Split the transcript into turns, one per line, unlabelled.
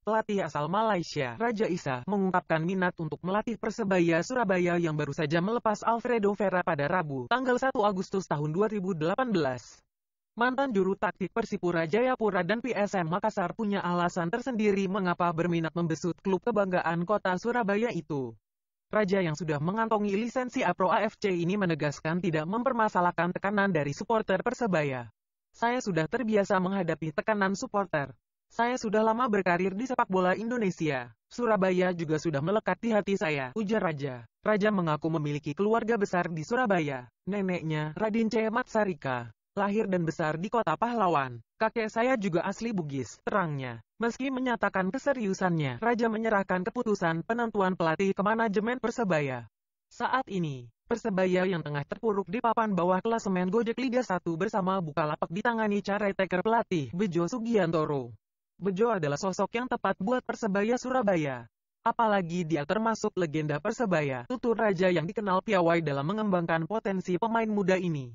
Pelatih asal Malaysia, Raja Isa, mengungkapkan minat untuk melatih Persebaya Surabaya yang baru saja melepas Alfredo Vera pada Rabu, tanggal 1 Agustus tahun 2018. Mantan juru taktik Persipura Jayapura dan PSM Makassar punya alasan tersendiri mengapa berminat membesut klub kebanggaan kota Surabaya itu. Raja yang sudah mengantongi lisensi APRO AFC ini menegaskan tidak mempermasalahkan tekanan dari supporter Persebaya. Saya sudah terbiasa menghadapi tekanan supporter. Saya sudah lama berkarir di sepak bola Indonesia. Surabaya juga sudah melekat di hati saya, ujar Raja. Raja mengaku memiliki keluarga besar di Surabaya. Neneknya, Radin C. Matsarika, lahir dan besar di kota pahlawan. Kakek saya juga asli Bugis, terangnya. Meski menyatakan keseriusannya, Raja menyerahkan keputusan penentuan pelatih ke manajemen Persebaya. Saat ini, Persebaya yang tengah terpuruk di papan bawah klasemen Gojek Liga 1 bersama Bukalapak ditangani cara teker pelatih Bejo Sugiantoro. Bejo adalah sosok yang tepat buat Persebaya Surabaya. Apalagi dia termasuk legenda Persebaya, tutur raja yang dikenal piawai dalam mengembangkan potensi pemain muda ini.